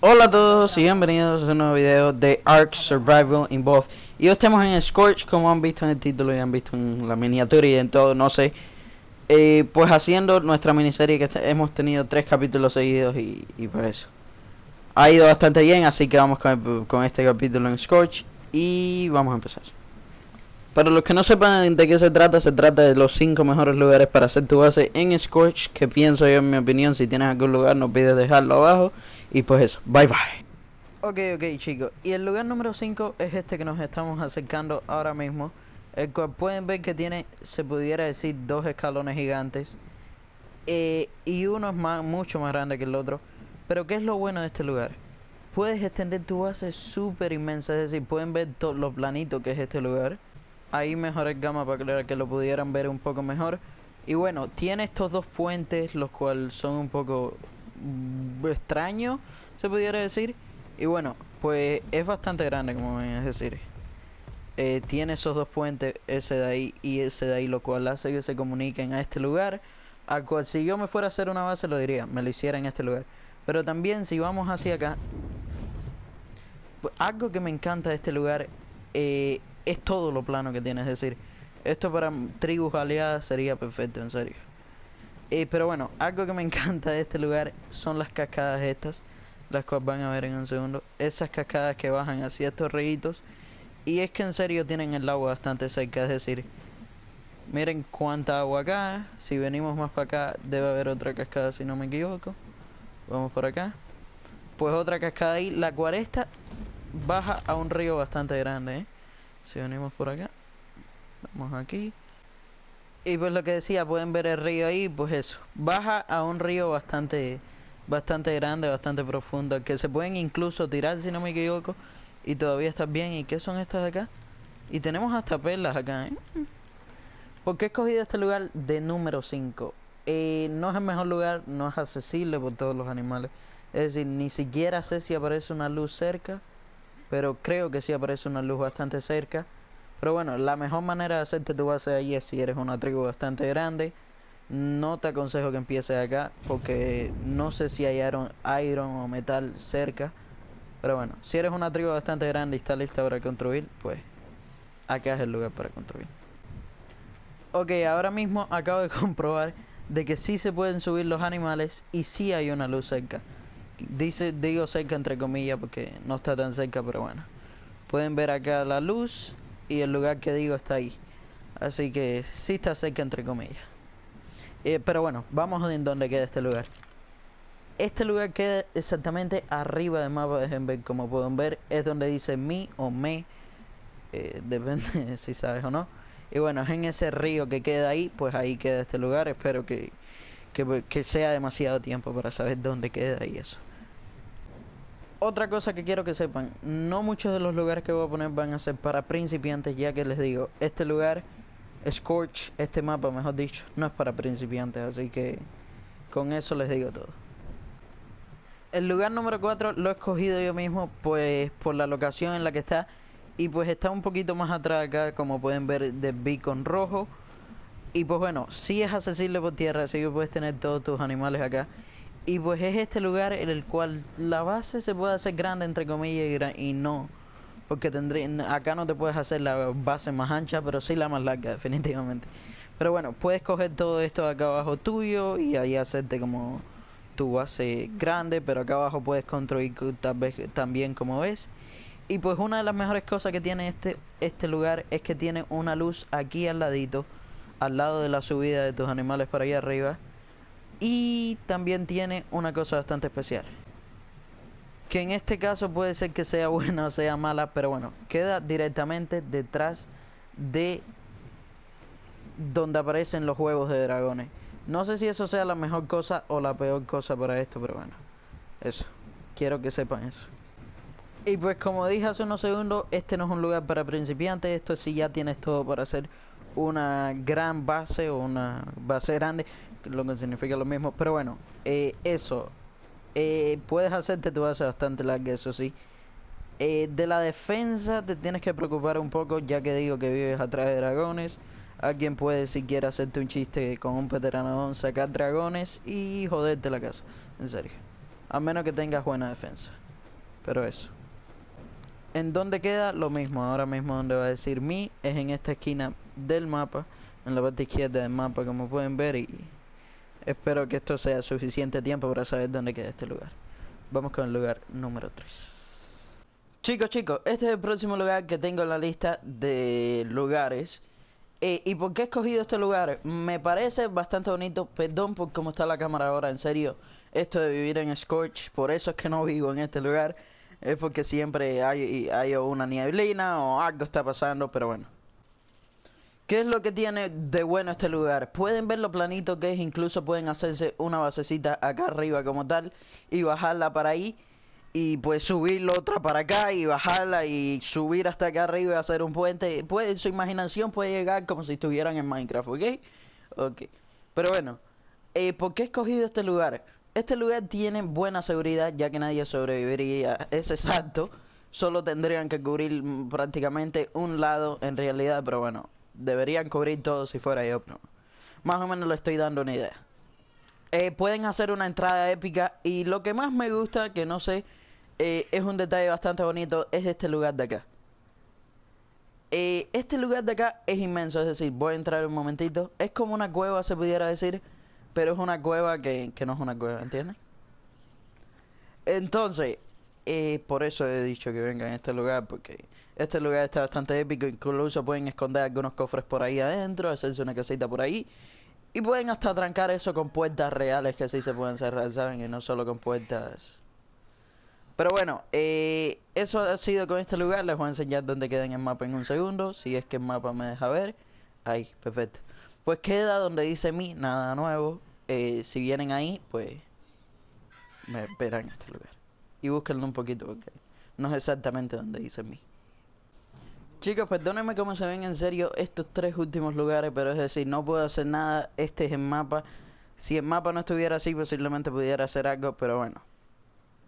Hola a todos y bienvenidos a un nuevo video de Ark Survival Involved Y hoy estamos en Scorch como han visto en el título y han visto en la miniatura y en todo, no sé eh, Pues haciendo nuestra miniserie que hemos tenido tres capítulos seguidos y, por eso Ha ido bastante bien así que vamos con, este capítulo en Scorch y vamos a empezar para los que no sepan de qué se trata, se trata de los 5 mejores lugares para hacer tu base en Scorch, que pienso yo en mi opinión, si tienes algún lugar no pides dejarlo abajo. Y pues eso, bye bye. Ok, ok chicos, y el lugar número 5 es este que nos estamos acercando ahora mismo El cual pueden ver que tiene, se pudiera decir, dos escalones gigantes eh, Y uno es mucho más grande que el otro Pero ¿qué es lo bueno de este lugar? Puedes extender tu base súper inmensa, es decir, pueden ver todos los planitos que es este lugar Ahí mejor el gama para que lo pudieran ver un poco mejor Y bueno, tiene estos dos puentes, los cuales son un poco Mm, extraño, se pudiera decir. Y bueno, pues es bastante grande, como es decir. Eh, tiene esos dos puentes, ese de ahí y ese de ahí, lo cual hace que se comuniquen a este lugar. Al cual, si yo me fuera a hacer una base, lo diría, me lo hiciera en este lugar. Pero también, si vamos hacia acá, pues, algo que me encanta de este lugar eh, es todo lo plano que tiene. Es decir, esto para tribus aliadas sería perfecto, en serio. Eh, pero bueno, algo que me encanta de este lugar son las cascadas estas, las cuales van a ver en un segundo. Esas cascadas que bajan hacia estos ríos Y es que en serio tienen el agua bastante cerca, es decir, miren cuánta agua acá. Si venimos más para acá, debe haber otra cascada, si no me equivoco. Vamos por acá. Pues otra cascada ahí, la cuaresta baja a un río bastante grande, ¿eh? Si venimos por acá, vamos aquí y pues lo que decía, pueden ver el río ahí, pues eso. Baja a un río bastante bastante grande, bastante profundo, que se pueden incluso tirar si no me equivoco y todavía están bien. ¿Y qué son estas de acá? Y tenemos hasta perlas acá, ¿eh? ¿Por qué he escogido este lugar de número 5? y eh, no es el mejor lugar, no es accesible por todos los animales. Es decir, ni siquiera sé si aparece una luz cerca, pero creo que sí aparece una luz bastante cerca. Pero bueno, la mejor manera de hacerte tu base allí es si eres una tribu bastante grande. No te aconsejo que empieces acá porque no sé si hay iron, o metal cerca. Pero bueno, si eres una tribu bastante grande y está lista para construir, pues acá es el lugar para construir. Ok, ahora mismo acabo de comprobar de que sí se pueden subir los animales y sí hay una luz cerca. Dice, digo cerca entre comillas porque no está tan cerca, pero bueno. Pueden ver acá la luz y el lugar que digo está ahí. Así que sí está cerca entre comillas. Eh, pero bueno, vamos en donde queda este lugar. Este lugar queda exactamente arriba del mapa de como pueden ver. Es donde dice mi o me. Eh, depende si sabes o no. Y bueno, es en ese río que queda ahí, pues ahí queda este lugar. Espero que, que, que sea demasiado tiempo para saber dónde queda y eso. Otra cosa que quiero que sepan, no muchos de los lugares que voy a poner van a ser para principiantes, ya que les digo, este lugar, Scorch, este mapa, mejor dicho, no es para principiantes, así que con eso les digo todo. El lugar número 4 lo he escogido yo mismo, pues por la locación en la que está, y pues está un poquito más atrás acá, como pueden ver, de beacon rojo. Y pues bueno, si sí es accesible por tierra, así que puedes tener todos tus animales acá. Y pues es este lugar en el cual la base se puede hacer grande entre comillas y, no. Porque tendré, acá no te puedes hacer la base más ancha, pero sí la más larga, definitivamente. Pero bueno, puedes coger todo esto acá abajo tuyo y ahí hacerte como tu base grande, pero acá abajo puedes construir tal también como ves. Y pues una de las mejores cosas que tiene este, este lugar es que tiene una luz aquí al ladito, al lado de la subida de tus animales para allá arriba. Y también tiene una cosa bastante especial. Que en este caso puede ser que sea buena o sea mala, pero bueno, queda directamente detrás de donde aparecen los huevos de dragones. No sé si eso sea la mejor cosa o la peor cosa para esto, pero bueno, eso. Quiero que sepan eso. Y pues como dije hace unos segundos, este no es un lugar para principiantes, esto si ya tienes todo para hacer una gran base o una base grande, lo que significa lo mismo. Pero bueno, eh, eso. Eh, puedes hacerte tu base bastante larga, eso sí. Eh, de la defensa te tienes que preocupar un poco, ya que digo que vives atrás de dragones. Alguien puede siquiera hacerte un chiste con un veterano sacar dragones y joderte la casa. En serio. A menos que tengas buena defensa. Pero eso. ¿En dónde queda? Lo mismo. Ahora mismo donde va a decir mi es en esta esquina del mapa, en la parte izquierda del mapa como pueden ver y espero que esto sea suficiente tiempo para saber dónde queda este lugar. Vamos con el lugar número 3. Chicos, chicos, este es el próximo lugar que tengo en la lista de lugares. Eh, ¿Y por qué he escogido este lugar? Me parece bastante bonito. Perdón por cómo está la cámara ahora, en serio. Esto de vivir en Scorch, por eso es que no vivo en este lugar. Es porque siempre hay, hay una nieblina o algo está pasando, pero bueno. ¿Qué es lo que tiene de bueno este lugar? Pueden ver lo planito que es, incluso pueden hacerse una basecita acá arriba como tal y bajarla para ahí y pues la otra para acá y bajarla y subir hasta acá arriba y hacer un puente. Puede, su imaginación puede llegar como si estuvieran en Minecraft, ¿ok? Ok. Pero bueno, eh, ¿por qué he escogido este lugar? Este lugar tiene buena seguridad ya que nadie sobreviviría Es exacto Solo tendrían que cubrir prácticamente un lado en realidad, pero bueno, Deberían cubrir todo si fuera yo, más o menos le estoy dando una idea. Eh, pueden hacer una entrada épica y lo que más me gusta, que no sé, eh, es un detalle bastante bonito, es este lugar de acá. Eh, este lugar de acá es inmenso, es decir, voy a entrar un momentito. Es como una cueva, se pudiera decir, pero es una cueva que, que no es una cueva, ¿entiendes? Entonces, eh, por eso he dicho que vengan a este lugar, porque este lugar está bastante épico. Incluso pueden esconder algunos cofres por ahí adentro, hacerse una casita por ahí. Y pueden hasta trancar eso con puertas reales que así se pueden cerrar, ¿saben? Y no solo con puertas. Pero bueno, eh, eso ha sido con este lugar. Les voy a enseñar dónde queda en el mapa en un segundo. Si es que el mapa me deja ver. Ahí, perfecto. Pues queda donde dice mi, nada nuevo. Eh, si vienen ahí, pues me verán este lugar y búsquenlo un poquito porque no es exactamente donde dice mi Chicos, perdónenme cómo se ven en serio estos tres últimos lugares, pero es decir, no puedo hacer nada, este es el mapa. Si el mapa no estuviera así, posiblemente pudiera hacer algo, pero bueno.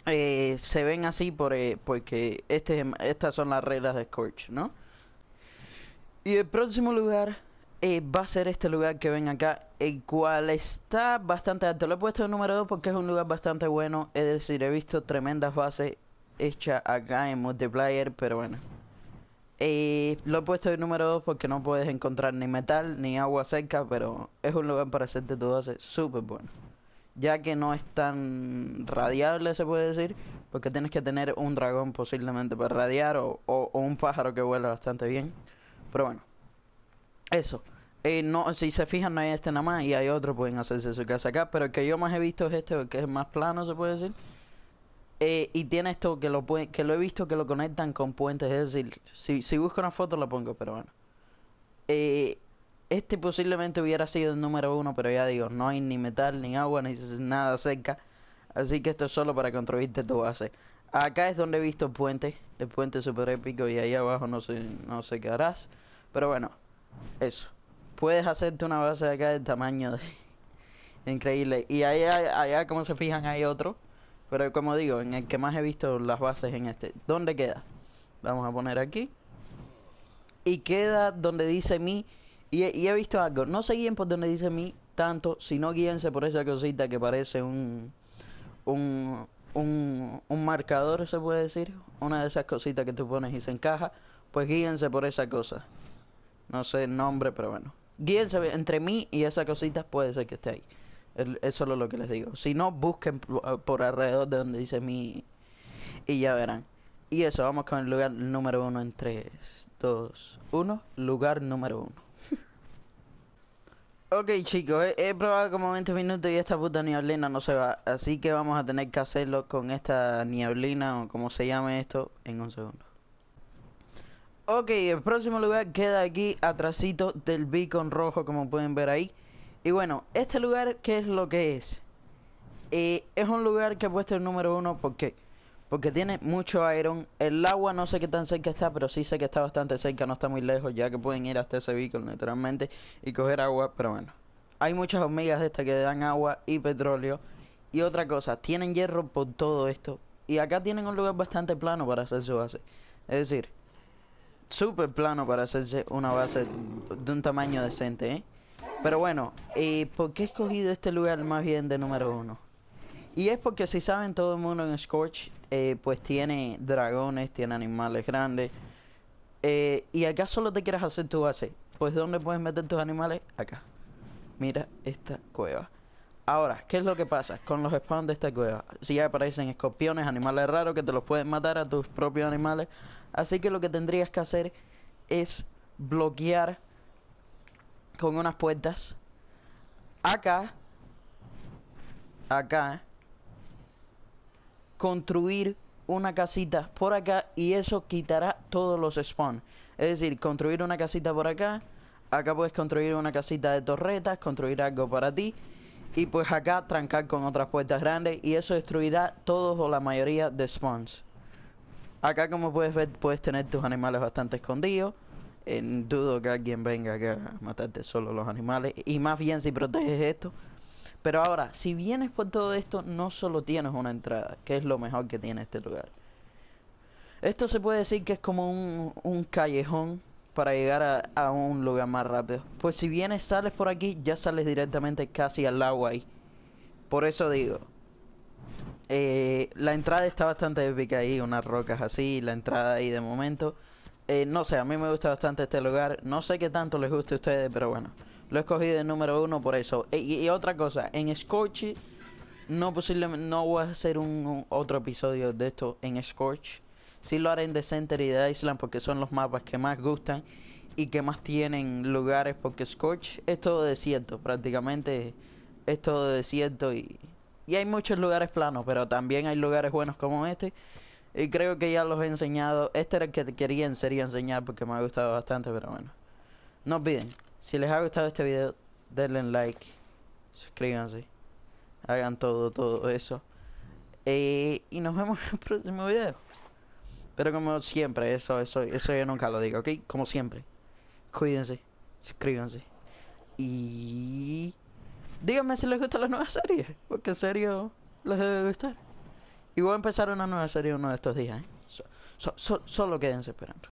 Eh, se ven así por, eh, porque este, estas son las reglas de Scorch, ¿no? Y el próximo lugar eh, va a ser este lugar que ven acá, el cual está bastante alto. Lo he puesto en número 2 porque es un lugar bastante bueno. Es decir, he visto tremendas bases hechas acá en multiplayer, pero bueno. Eh, lo he puesto en número 2 porque no puedes encontrar ni metal ni agua seca, pero es un lugar para hacerte tu base súper bueno. Ya que no es tan radiable, se puede decir, porque tienes que tener un dragón posiblemente para radiar o, o un pájaro que vuela bastante bien. Pero bueno. Eso. Eh, no, si se fijan, no hay este nada más y hay otro, pueden hacerse su casa acá. Pero el que yo más he visto es este, que es más plano, se puede decir. Eh, y tiene esto que lo que lo he visto que lo conectan con puentes. Es decir, si, si busco una foto la pongo, pero bueno. Eh, este posiblemente hubiera sido el número uno, pero ya digo, no hay ni metal, ni agua, ni nada cerca. Así que esto es solo para construirte tu base. Acá es donde he visto el puente, el puente super épico y ahí abajo no no sé qué harás. Pero bueno, eso. Puedes hacerte una base de acá del tamaño de... Increíble. Y ahí, allá, como se fijan, hay otro. Pero como digo, en el que más he visto las bases en este. ¿Dónde queda? Vamos a poner aquí. Y queda donde dice mi... Y he, visto algo. No se guíen por donde dice mi tanto, sino guíense por esa cosita que parece un... Un, un, un, marcador, se puede decir, una de esas cositas que tú pones y se encaja, pues guíense por esa cosa. No sé el nombre, pero bueno. Guíense entre mí y esas cositas puede ser que esté ahí. es solo lo que les digo. Si no, busquen eh, por alrededor de donde dice mi... Y ya verán. Y eso, vamos con el lugar número uno en 3, 2, 1. Lugar número uno. Ok chicos, he, he, probado como 20 minutos y esta puta nieblina no se va, así que vamos a tener que hacerlo con esta nieblina o como se llame esto en un segundo. Ok, el próximo lugar queda aquí atrasito del beacon rojo como pueden ver ahí. Y bueno, este lugar, ¿qué es lo que es? Eh, es un lugar que he puesto el número uno porque porque tiene mucho iron. El agua no sé qué tan cerca está, pero sí sé que está bastante cerca, no está muy lejos, ya que pueden ir hasta ese beacon literalmente y coger agua, pero bueno. Hay muchas hormigas de estas que dan agua y petróleo. Y otra cosa, tienen hierro por todo esto. Y acá tienen un lugar bastante plano para hacer su base. Es decir, súper plano para hacerse una base de un tamaño decente, ¿eh? Pero bueno, eh, ¿por qué he escogido este lugar más bien de número uno? Y es porque si saben, todo el mundo en Scorch eh, pues tiene dragones, tiene animales grandes. y acá solo te quieres hacer tu base. Pues ¿dónde puedes meter tus animales? Acá. Mira esta cueva. Ahora, ¿qué es lo que pasa con los spawns de esta cueva? Si ya aparecen escorpiones, animales raros que te los pueden matar a tus propios animales, Así que lo que tendrías que hacer es bloquear con unas puertas. Acá. Acá. Construir una casita por acá y eso quitará todos los spawns Es decir, construir una casita por acá. Acá puedes construir una casita de torretas, construir algo para ti. Y pues acá trancar con otras puertas grandes y eso destruirá todos o la mayoría de spawns. Acá como puedes ver puedes tener tus animales bastante escondidos. en eh, dudo que alguien venga acá a matarte solo los animales. Y más bien si proteges esto. Pero ahora, si vienes por todo esto, no solo tienes una entrada, que es lo mejor que tiene este lugar. Esto se puede decir que es como un, callejón para llegar a, a, un lugar más rápido. Pues si vienes, sales por aquí, ya sales directamente casi al agua ahí. Por eso digo, eh, la entrada está bastante épica ahí, unas rocas así, la entrada ahí de momento. Eh, no sé, a mí me gusta bastante este lugar. No sé qué tanto les guste a ustedes, pero bueno. Lo he escogido de número uno por eso. Eh, y, otra cosa, en Scorch no posiblemente no voy a hacer un, otro episodio de esto en Scorch. Sí lo haré en The Center y The Island porque son los mapas que más gustan y que más tienen lugares porque Scorch es todo desierto, prácticamente es todo desierto y y hay muchos lugares planos, pero también hay lugares buenos como este. Y creo que ya los he enseñado. Este era el que quería en serio enseñar porque me ha gustado bastante, pero bueno. No olviden, si les ha gustado este video, denle like, suscríbanse, hagan todo, todo eso. Eh, y nos vemos en el próximo video. Pero como siempre, eso, eso, eso yo nunca lo digo, ¿ok? Como siempre. Cuídense, suscríbanse. Y... Díganme si les gusta la nueva serie, porque en serio les debe gustar. Y voy a empezar una nueva serie uno de estos días, ¿eh? solo quédense esperando.